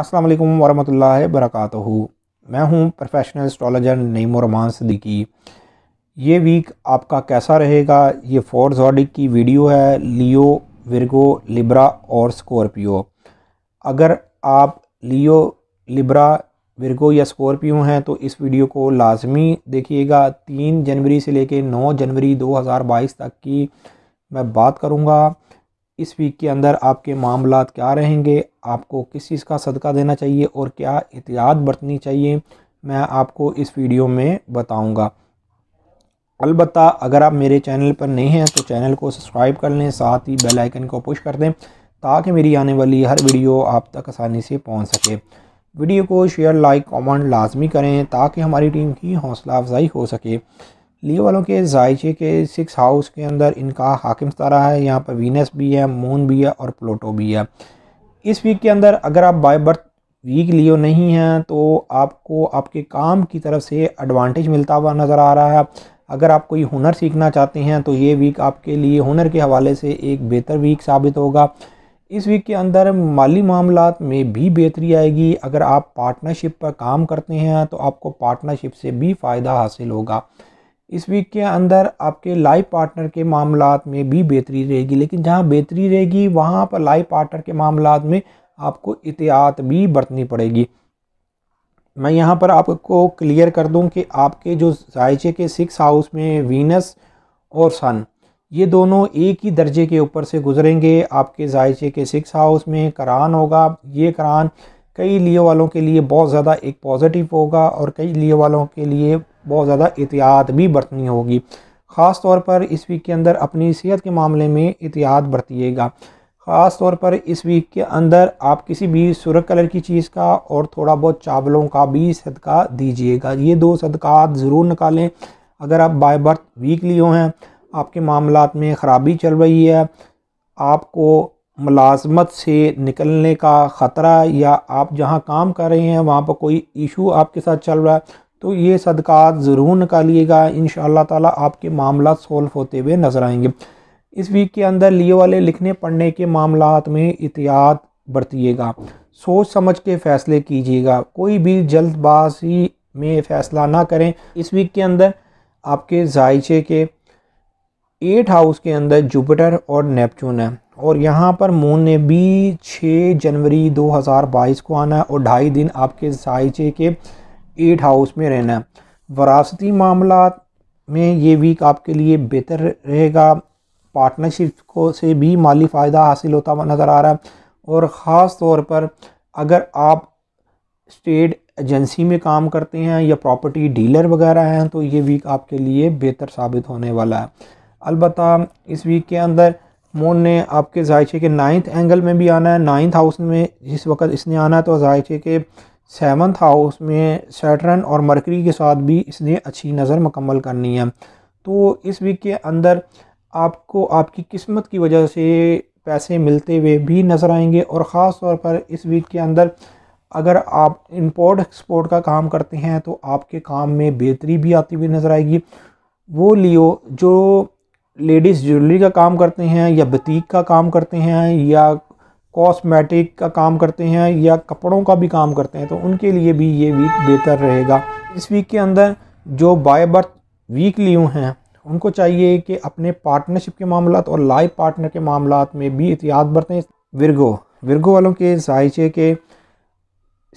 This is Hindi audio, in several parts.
अस्सलाम वालेकुम वरहमतुल्लाहि वबरकातुहू मैं हूं प्रोफेशनल एस्ट्रोलॉजर नईम रमान सदीकी ये वीक आपका कैसा रहेगा ये फोर जॉडिक की वीडियो है लियो विरगो लिब्रा और स्कॉर्पियो अगर आप लियो लिब्रा विरगो या स्कॉर्पियो हैं तो इस वीडियो को लाजमी देखिएगा तीन जनवरी से लेकर नौ जनवरी 2022 तक की मैं बात करूँगा इस वीक के अंदर आपके मामला क्या रहेंगे आपको किस चीज़ का सदका देना चाहिए और क्या एहतियात बरतनी चाहिए मैं आपको इस वीडियो में बताऊंगा अलबत् अगर आप मेरे चैनल पर नए हैं तो चैनल को सब्सक्राइब कर लें साथ ही बेल आइकन को पुश कर दें ताकि मेरी आने वाली हर वीडियो आप तक आसानी से पहुंच सके वीडियो को शेयर लाइक कमेंट लाजमी करें ताकि हमारी टीम की हौसला अफजाई हो सके लियो वालों के जायचे के सिक्स हाउस के अंदर इनका हाकिम सतारा है यहाँ पर वीनस भी है मून भी है और प्लूटो भी है इस वीक के अंदर अगर आप बाय बर्थ वीक लियो नहीं हैं तो आपको आपके काम की तरफ से एडवांटेज मिलता हुआ नज़र आ रहा है अगर आप कोई हुनर सीखना चाहते हैं तो ये वीक आपके लिए हुनर के हवाले से एक बेहतर वीक साबित होगा इस वीक के अंदर माली मामला में भी बेहतरी आएगी अगर आप पार्टनरशिप पर काम करते हैं तो आपको पार्टनरशिप से भी फ़ायदा हासिल होगा इस वीक के अंदर आपके लाइफ पार्टनर के मामला में भी बेहतरी रहेगी लेकिन जहाँ बेहतरी रहेगी वहाँ पर लाइफ पार्टनर के मामला में आपको एहतियात भी बरतनी पड़ेगी मैं यहाँ पर आपको क्लियर कर दूँ कि आपके जो जायचे के सिक्स हाउस में वीनस और सन ये दोनों एक ही दर्जे के ऊपर से गुजरेंगे आपके जायचे के सिक्स हाउस में करान होगा ये करान कई लिए वालों के लिए बहुत ज़्यादा एक पॉजिटिव होगा और कई लिए वालों के लिए बहुत ज़्यादा एहतियात भी बरतनी होगी ख़ास तौर पर इस वीक के अंदर अपनी सेहत के मामले में एहतियात बरतीएगा ख़ास तौर पर इस वीक के अंदर आप किसी भी सुरख कलर की चीज़ का और थोड़ा बहुत चावलों का भी सदका दीजिएगा ये दो सदक़ात ज़रूर निकालें अगर आप बाय बर्थ वीकली हो हैं आपके मामला में ख़राबी चल रही है आपको मुलाजमत से निकलने का ख़तरा या आप जहाँ काम कर रहे हैं वहाँ पर कोई इशू आपके साथ चल रहा है तो ये सदका ज़रूर निकालिएगा इन ताला आपके मामला सोल्व होते हुए नज़र आएंगे इस वीक के अंदर लिए वाले लिखने पढ़ने के मामला में एहतियात बरतीएगा सोच समझ के फ़ैसले कीजिएगा कोई भी जल्दबाजी में फ़ैसला ना करें इस वीक के अंदर आपके जायचे के एट हाउस के अंदर जुपिटर और नेपच्यून है और यहाँ पर मून ने भी 6 जनवरी 2022 को आना है और ढाई दिन आपके साइचे के एट हाउस में रहना है वरासती मामला में ये वीक आपके लिए बेहतर रहेगा पार्टनरशिप को से भी माली फ़ायदा हासिल होता हुआ नज़र आ रहा है और ख़ास तौर पर अगर आप स्टेट एजेंसी में काम करते हैं या प्रॉपर्टी डीलर वगैरह हैं तो ये वीक आपके लिए बेहतर साबित होने वाला है अलबत् इस वीक के अंदर मून ने आपके जायचे के नाइन्थ एंगल में भी आना है नाइन्थ हाउस में जिस वक्त इसने आना है तो जायचे के सेवन्थ हाउस में सैटरन और मरकरी के साथ भी इसने अच्छी नज़र मुकम्मल करनी है तो इस वीक के अंदर आपको आपकी किस्मत की वजह से पैसे मिलते हुए भी नज़र आएंगे और ख़ास तौर पर इस वीक के अंदर अगर आप इंपोर्ट एक्सपोर्ट का काम करते हैं तो आपके काम में बेहतरी भी आती हुई नज़र आएगी वो लियो जो लेडीज़ ज्वेलरी का काम करते हैं या बतीक का काम करते हैं या कॉस्मेटिक का काम करते हैं या कपड़ों का भी काम करते हैं तो उनके लिए भी ये वीक बेहतर रहेगा इस वीक के अंदर जो बाय बर्थ वीक वीकलियों हैं उनको चाहिए कि अपने पार्टनरशिप के मामला और लाइफ पार्टनर के मामला में भी एहतियात बरतें विरगो विरगो वालों के जायचे के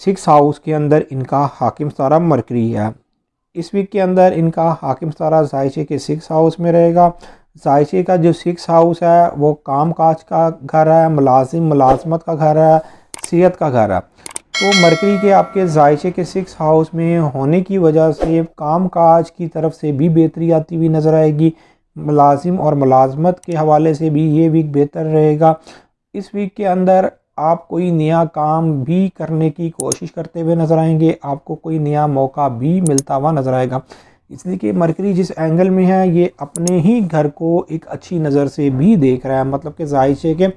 सिक्स हाउस के अंदर इनका हाकिम सारा मरकरी है इस वीक के अंदर इनका हाकिम सारा जायचे के सिक्स हाउस में रहेगा जायशे का जो सिक्स हाउस है वो काम काज का घर है मुलाजिम मुलाजमत का घर है सेहत का घर है तो मरकरी के आपके जायशे के सिक्स हाउस में होने की वजह से काम काज की तरफ से भी बेहतरी आती हुई नज़र आएगी मुलाजिम और मुलाजमत के हवाले से भी ये वीक बेहतर रहेगा इस वीक के अंदर आप कोई नया काम भी करने की कोशिश करते हुए नज़र आएंगे आपको कोई नया मौका भी मिलता हुआ नज़र आएगा इसलिए कि मरकरी जिस एंगल में है ये अपने ही घर को एक अच्छी नज़र से भी देख रहा है मतलब कि जाहिर है कि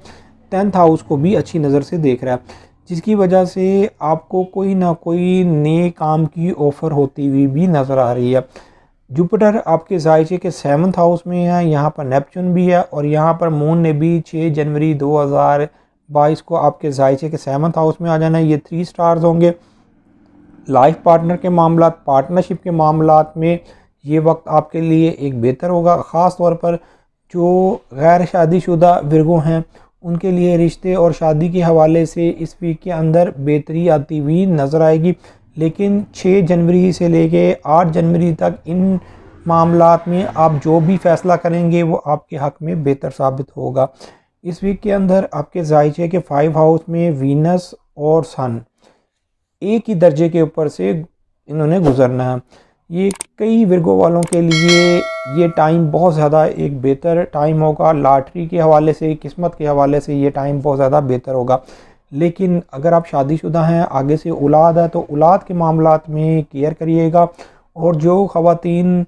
टेंथ हाउस को भी अच्छी नज़र से देख रहा है जिसकी वजह से आपको कोई ना कोई नए काम की ऑफ़र होती हुई भी नज़र आ रही है जुपिटर आपके जायचे के सेवन्थ हाउस में है यहाँ पर नेपचून भी है और यहाँ पर मून ने भी 6 जनवरी 2022 को आपके जायचे के सेवन्थ हाउस में आ जाना है ये थ्री स्टार्स होंगे लाइफ पार्टनर के मामला पार्टनरशिप के मामला में ये वक्त आपके लिए एक बेहतर होगा ख़ास तौर पर जो गैर शादीशुदा वर्गों हैं उनके लिए रिश्ते और शादी के हवाले से इस वीक के अंदर बेहतरी आती हुई नज़र आएगी लेकिन 6 जनवरी से लेके 8 जनवरी तक इन मामला में आप जो भी फ़ैसला करेंगे वो आपके हक़ में बेहतर साबित होगा इस वीक के अंदर आपके जायचे के फाइव हाउस में वीनस और सन एक ही दर्जे के ऊपर से इन्होंने गुजरना है ये कई वर्गों वालों के लिए ये टाइम बहुत ज़्यादा एक बेहतर टाइम होगा लॉटरी के हवाले से किस्मत के हवाले से ये टाइम बहुत ज़्यादा बेहतर होगा लेकिन अगर आप शादीशुदा हैं आगे से औलाद है तो औलाद के मामला में केयर करिएगा और जो ख़वान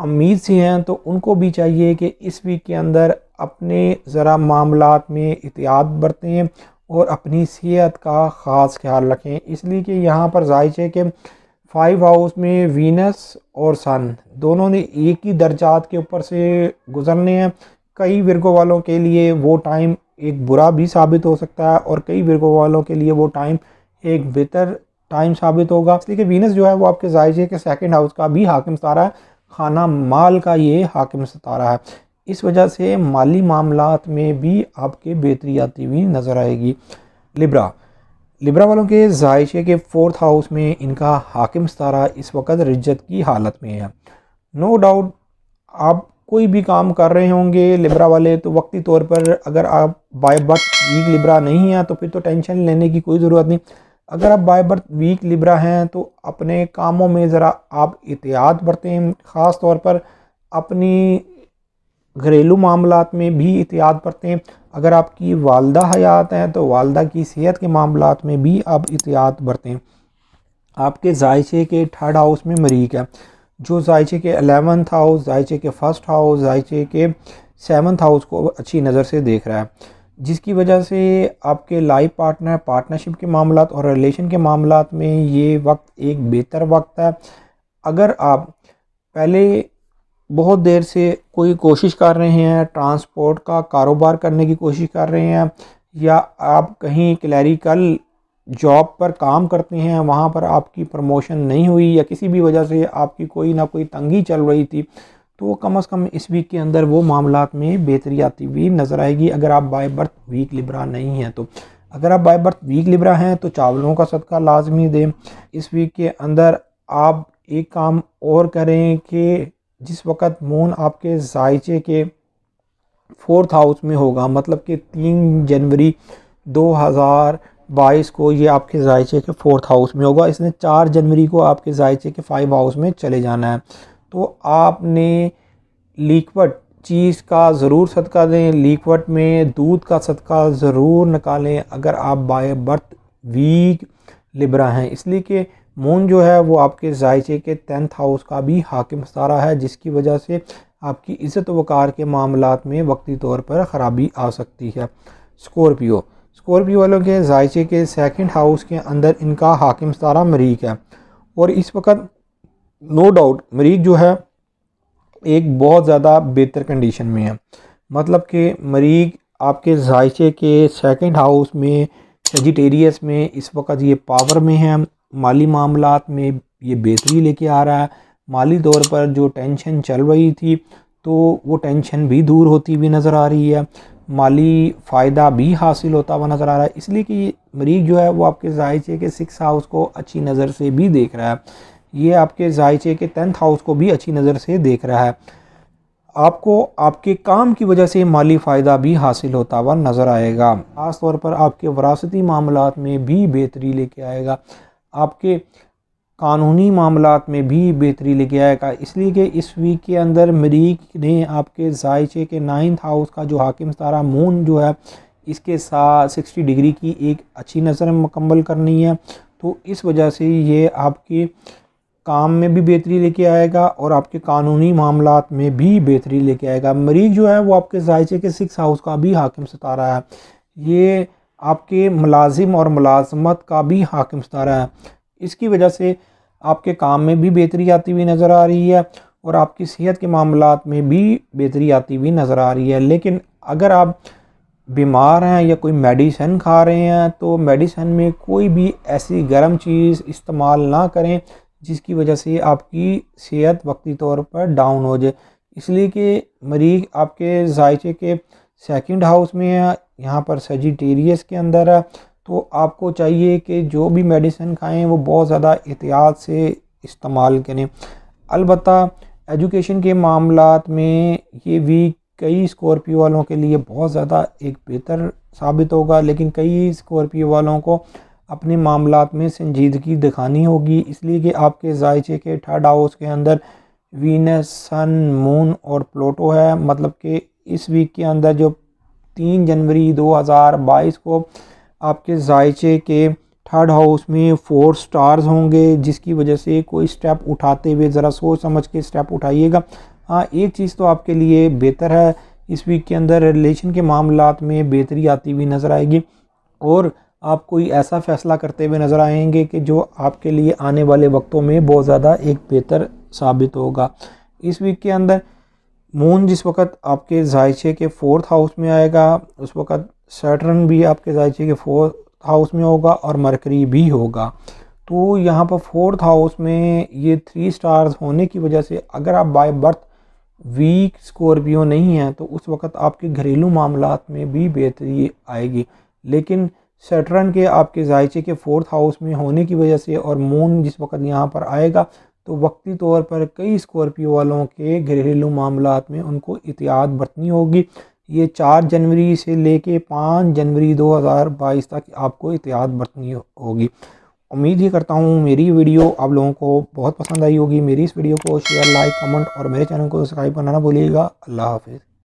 अमीर सी हैं तो उनको भी चाहिए कि इस वीक के अंदर अपने ज़रा मामला में एहतियात बरतें और अपनी सेहत का ख़ास ख्याल रखें इसलिए कि यहाँ पर जायज है कि फाइव हाउस में वीनस और सन दोनों ने एक ही दर्जात के ऊपर से गुजरने हैं कई वर्गों वालों के लिए वो टाइम एक बुरा भी साबित हो सकता है और कई वर्गों वालों के लिए वो टाइम एक बेहतर टाइम साबित होगा इसलिए कि वीनस जो है वो आपके जायजे के सेकंड हाउस का भी हाकिम सतारा है खाना माल का ये हाकिम सतारा है इस वजह से माली मामला में भी आपके बेहतरी आती हुई नज़र आएगी लिब्रा लिब्रा वालों के जायशे के फोर्थ हाउस में इनका हाकिम सतारा इस वक्त रिज्जत की हालत में है नो डाउट आप कोई भी काम कर रहे होंगे लिब्रा वाले तो वक्ती तौर पर अगर आप बाय बर्थ वीक लिब्रा नहीं हैं तो फिर तो टेंशन लेने की कोई ज़रूरत नहीं अगर आप बाय बर्थ वीक लिब्रा हैं तो अपने कामों में ज़रा आप एहतियात बरतें ख़ास तौर पर अपनी घरेलू मामला में भी एहतियात बरतें अगर आपकी वालदा हयात हैं तो वालदा की सेहत के मामला में भी आप एहतियात बरतें आपके जायचे के थर्ड हाउस में मरीक है जो जायचे के अलेवंथ हाउस जायचे के फर्स्ट हाउस जायचे के सेवन्थ हाउस को अच्छी नज़र से देख रहा है जिसकी वजह से आपके लाइफ पार्टनर पार्टनरशिप के मामला और रिलेशन के मामला में ये वक्त एक बेहतर वक्त है अगर आप पहले बहुत देर से कोई कोशिश कर रहे हैं ट्रांसपोर्ट का कारोबार करने की कोशिश कर रहे हैं या आप कहीं क्लैरिकल जॉब पर काम करते हैं वहाँ पर आपकी प्रमोशन नहीं हुई या किसी भी वजह से आपकी कोई ना कोई तंगी चल रही थी तो कम अज़ कम इस वीक के अंदर वो मामला में बेहतरी आती हुई नज़र आएगी अगर आप बाय बर्थ वीक लिब्रा नहीं हैं तो अगर आप बाय बर्थ वीक लिब्रा हैं तो चावलों का सदका लाजमी दें इस वीक के अंदर आप एक काम और करें कि जिस वक्त मून आपके जायचे के फोर्थ हाउस में होगा मतलब कि तीन जनवरी 2022 को ये आपके जायचे के फोर्थ हाउस में होगा इसने चार जनवरी को आपके जायचे के फाइव हाउस में चले जाना है तो आपने लिक्वट चीज़ का ज़रूर सदका दें लिक्वट में दूध का सदका ज़रूर निकालें अगर आप बाय बर्थ वीक लिब्रा हैं इसलिए कि मून जो है वो आपके जायचे के टेंथ हाउस का भी हाकिम सारा है जिसकी वजह से आपकी इज़्ज़त वकार के मामला में वक्ती तौर पर ख़राबी आ सकती है स्कॉर्पियो स्कॉर्पियो वालों के जायचे के सेकंड हाउस के अंदर इनका हाकिम सारा मरीक है और इस वक्त नो डाउट मरीक जो है एक बहुत ज़्यादा बेहतर कंडीशन में है मतलब कि मरीक आपके जायचे के सेकंड हाउस में सजिटेरियस में इस वक्त ये पावर में है माली मामला में ये बेहतरी लेके आ रहा है माली तौर पर जो टेंशन चल रही थी तो वो टेंशन भी दूर होती हुई नज़र आ रही है माली फ़ायदा भी हासिल होता हुआ नज़र आ रहा है इसलिए कि मरीज जो है वो आपके जायचे के सिक्स हाउस को अच्छी नज़र से भी देख रहा है ये आपके जायचे के टेंथ हाउस को भी अच्छी नज़र से देख रहा है आपको आपके काम की वजह से माली फ़ायदा भी हासिल होता हुआ नज़र आएगा ख़ास तौर पर आपके वरासती मामला में भी बेहतरी लेके आएगा आपके कानूनी मामला में भी बेहतरी लेके आएगा इसलिए कि इस वीक के अंदर मरीक ने आपके जायचे के नाइन्थ हाउस का जो हाकिम सारा मून जो है इसके साथ सिक्सटी डिग्री की एक अच्छी नज़र मुकम्मल करनी है तो इस वजह से ये आपके काम में भी बेहतरी लेके आएगा और आपके कानूनी मामला में भी बेहतरी लेके आएगा मरीज जो है वो आपके जायचे के सिक्स हाउस का भी हाकिम सतारा है ये आपके मुलाजिम और मुलाजमत का भी हाकिम सतारा है इसकी वजह से आपके काम में भी बेहतरी आती हुई नज़र आ रही है और आपकी सेहत के मामला में भी बेहतरी आती हुई नज़र आ रही है लेकिन अगर आप बीमार हैं या कोई मेडिसन खा रहे हैं तो मेडिसन में कोई भी ऐसी गर्म चीज़ इस्तेमाल ना करें जिसकी वजह से आपकी सेहत वक्ती तौर पर डाउन हो जाए इसलिए कि मरीज आपके जायचे के सेकंड हाउस में है यहाँ पर सजिटेरियस के अंदर है तो आपको चाहिए कि जो भी मेडिसिन खाएं वो बहुत ज़्यादा एहतियात से इस्तेमाल करें अलबत् एजुकेशन के मामला में ये वीक कई स्कॉर्पियो वालों के लिए बहुत ज़्यादा एक बेहतर साबित होगा लेकिन कई स्कॉर्पियो वालों को अपने मामला में संजीदगी दिखानी होगी इसलिए कि आपके जायचे के थर्ड हाउस के अंदर वीनस सन मून और प्लोटो है मतलब कि इस वीक के अंदर जो तीन जनवरी 2022 को आपके जायचे के थर्ड हाउस में फोर स्टार्स होंगे जिसकी वजह से कोई स्टेप उठाते हुए ज़रा सोच समझ के स्टेप उठाइएगा हाँ एक चीज़ तो आपके लिए बेहतर है इस वीक के अंदर रिलेशन के मामला में बेहतरी आती हुई नज़र आएगी और आप कोई ऐसा फ़ैसला करते हुए नज़र आएंगे कि जो आपके लिए आने वाले वक्तों में बहुत ज़्यादा एक बेहतर साबित होगा इस वीक के अंदर मून जिस वक्त आपके जायचे के फोर्थ हाउस में आएगा उस वक्त सैटर्न भी आपके जायचे के फोर्थ हाउस में होगा और मरकरी भी होगा तो यहाँ पर फोर्थ हाउस में ये थ्री स्टार्स होने की वजह से अगर आप बाय बर्थ वीक स्कॉर्पियो नहीं है तो उस वक्त आपके घरेलू मामला में भी बेहतरी आएगी लेकिन सेटरन के आपके जायचे के फोर्थ हाउस में होने की वजह से और मून जिस वक्त यहाँ पर आएगा तो वक्ती तौर पर कई स्कॉर्पियो वालों के घरेलू मामला में उनको एहतियात बरतनी होगी ये चार जनवरी से लेके पाँच जनवरी 2022 तक आपको एहतियात बरतनी होगी उम्मीद ही करता हूँ मेरी वीडियो आप लोगों को बहुत पसंद आई होगी मेरी इस वीडियो को शेयर लाइक कमेंट और मेरे चैनल को सब्सक्राइब करना ना भूलिएगा अल्लाह हाफिज़